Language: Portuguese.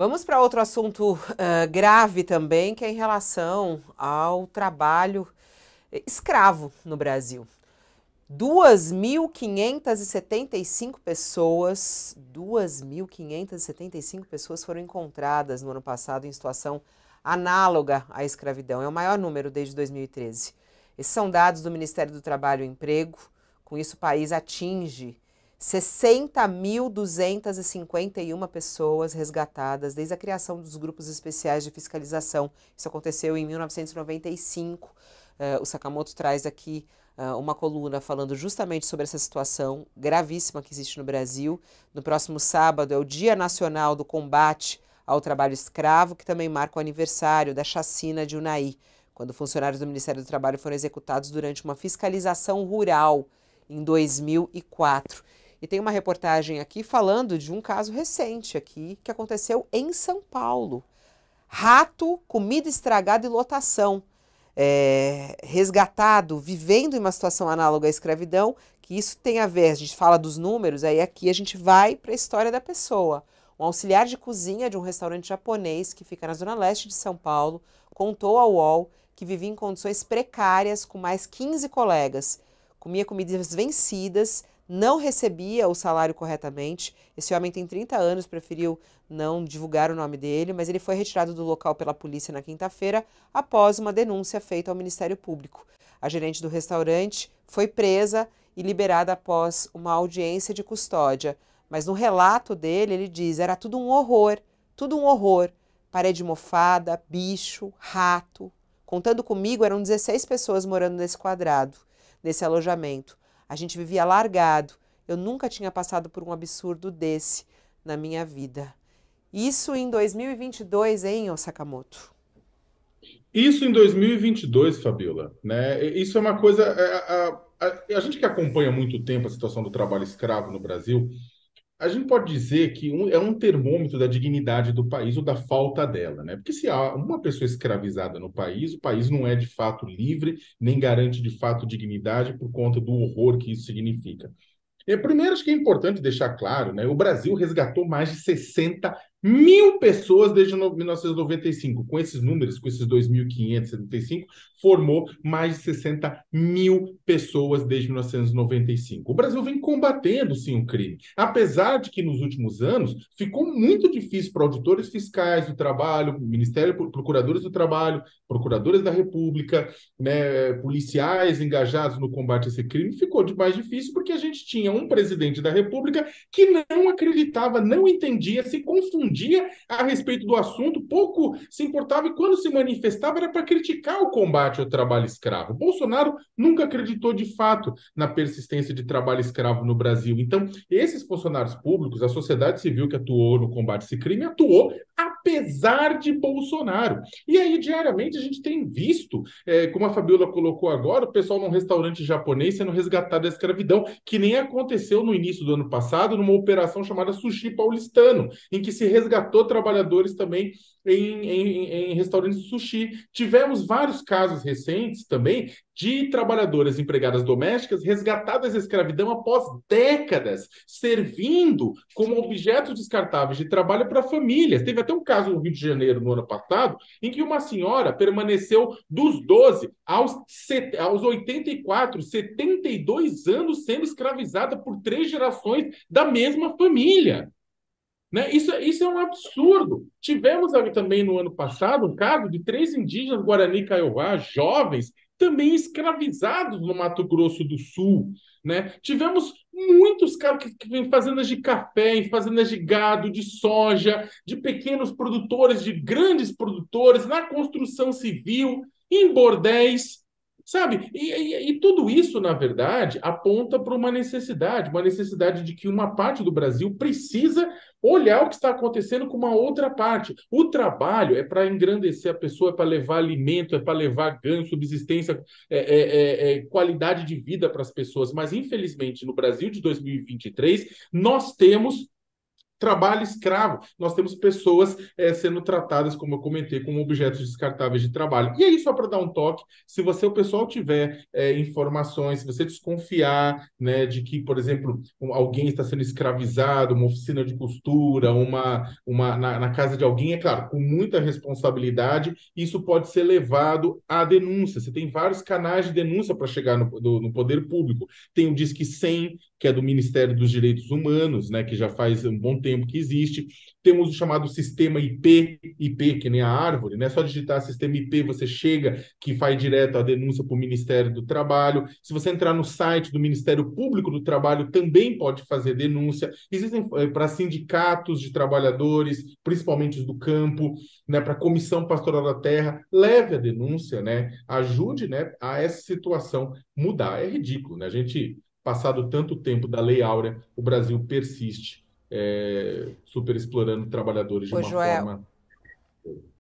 Vamos para outro assunto uh, grave também, que é em relação ao trabalho eh, escravo no Brasil. 2.575 pessoas, 2.575 pessoas foram encontradas no ano passado em situação análoga à escravidão. É o maior número desde 2013. Esses são dados do Ministério do Trabalho e Emprego. Com isso, o país atinge 60.251 pessoas resgatadas desde a criação dos grupos especiais de fiscalização. Isso aconteceu em 1995. Uh, eh, o Sakamoto traz aqui uh, uma coluna falando justamente sobre essa situação gravíssima que existe no Brasil. No próximo sábado é o Dia Nacional do Combate ao Trabalho Escravo, que também marca o aniversário da chacina de Unai, quando funcionários do Ministério do Trabalho foram executados durante uma fiscalização rural em 2004. E tem uma reportagem aqui falando de um caso recente aqui que aconteceu em São Paulo. Rato, comida estragada e lotação. É, resgatado, vivendo em uma situação análoga à escravidão, que isso tem a ver, a gente fala dos números, aí aqui a gente vai para a história da pessoa. Um auxiliar de cozinha de um restaurante japonês que fica na zona leste de São Paulo contou ao UOL que vivia em condições precárias com mais 15 colegas. Comia comidas vencidas, não recebia o salário corretamente. Esse homem tem 30 anos, preferiu não divulgar o nome dele, mas ele foi retirado do local pela polícia na quinta-feira após uma denúncia feita ao Ministério Público. A gerente do restaurante foi presa e liberada após uma audiência de custódia. Mas no relato dele, ele diz: era tudo um horror, tudo um horror. Parede mofada, bicho, rato. Contando comigo, eram 16 pessoas morando nesse quadrado, nesse alojamento. A gente vivia largado. Eu nunca tinha passado por um absurdo desse na minha vida. Isso em 2022, hein, Sakamoto? Isso em 2022, Fabiola. Né? Isso é uma coisa. É, a, a, a, a, gente que acompanha muito tempo a situação do trabalho escravo no Brasil, a gente pode dizer que um, é um termômetro da dignidade do país ou da falta dela, né? Porque se há uma pessoa escravizada no país, o país não é de fato livre, nem garante de fato dignidade por conta do horror que isso significa. E primeiro, acho que é importante deixar claro, né? O Brasil resgatou mais de 60 Mil pessoas desde 1995, com esses números, com esses 2.575, formou mais de 60 mil pessoas desde 1995. O Brasil vem combatendo, sim, o crime. Apesar de que nos últimos anos ficou muito difícil para auditores fiscais do trabalho, Ministério, procuradores do trabalho, procuradores da República, né, policiais engajados no combate a esse crime, ficou mais difícil porque a gente tinha um presidente da República que não acreditava, não entendia, se confundia respondia a respeito do assunto, pouco se importava e quando se manifestava era para criticar o combate ao trabalho escravo. Bolsonaro nunca acreditou de fato na persistência de trabalho escravo no Brasil. Então, esses funcionários públicos, a sociedade civil que atuou no combate a esse crime, atuou a apesar de Bolsonaro. E aí, diariamente, a gente tem visto, é, como a Fabiola colocou agora, o pessoal num restaurante japonês sendo resgatado da escravidão, que nem aconteceu no início do ano passado, numa operação chamada Sushi Paulistano, em que se resgatou trabalhadores também em, em, em restaurantes de sushi. Tivemos vários casos recentes também de trabalhadoras empregadas domésticas resgatadas da escravidão após décadas, servindo como objetos descartáveis de trabalho para famílias. Teve até um caso no Rio de Janeiro, no ano passado, em que uma senhora permaneceu dos 12 aos, aos 84, 72 anos, sendo escravizada por três gerações da mesma família. Né? Isso, é, isso é um absurdo. Tivemos também no ano passado um caso de três indígenas Guarani Kaiowá, jovens, também escravizados no Mato Grosso do Sul. Né? Tivemos muitos caras que, que vêm fazendas de café, em fazendas de gado, de soja, de pequenos produtores, de grandes produtores, na construção civil, em bordéis. Sabe? E, e, e tudo isso, na verdade, aponta para uma necessidade, uma necessidade de que uma parte do Brasil precisa olhar o que está acontecendo com uma outra parte. O trabalho é para engrandecer a pessoa, é para levar alimento, é para levar ganho, subsistência, é, é, é, é qualidade de vida para as pessoas. Mas, infelizmente, no Brasil de 2023, nós temos trabalho escravo. Nós temos pessoas é, sendo tratadas, como eu comentei, como objetos descartáveis de trabalho. E aí, só para dar um toque, se você, o pessoal, tiver é, informações, se você desconfiar né, de que, por exemplo, alguém está sendo escravizado, uma oficina de costura, uma, uma na, na casa de alguém, é claro, com muita responsabilidade, isso pode ser levado à denúncia. Você tem vários canais de denúncia para chegar no, do, no poder público. Tem o Disque 100, que é do Ministério dos Direitos Humanos, né, que já faz um bom tempo tempo que existe. Temos o chamado sistema IP, IP que nem a árvore, né? Só digitar sistema IP você chega que faz direto a denúncia para o Ministério do Trabalho. Se você entrar no site do Ministério Público do Trabalho, também pode fazer denúncia. Existem é, eh, para sindicatos de trabalhadores, principalmente os do campo, né? Para a Comissão Pastoral da Terra, leve a denúncia, né? Ajude, né? A essa situação mudar. É ridículo, né? A gente passado tanto tempo da Lei Áurea, o Brasil persiste é, super explorando trabalhadores Ô, de uma Joel, forma.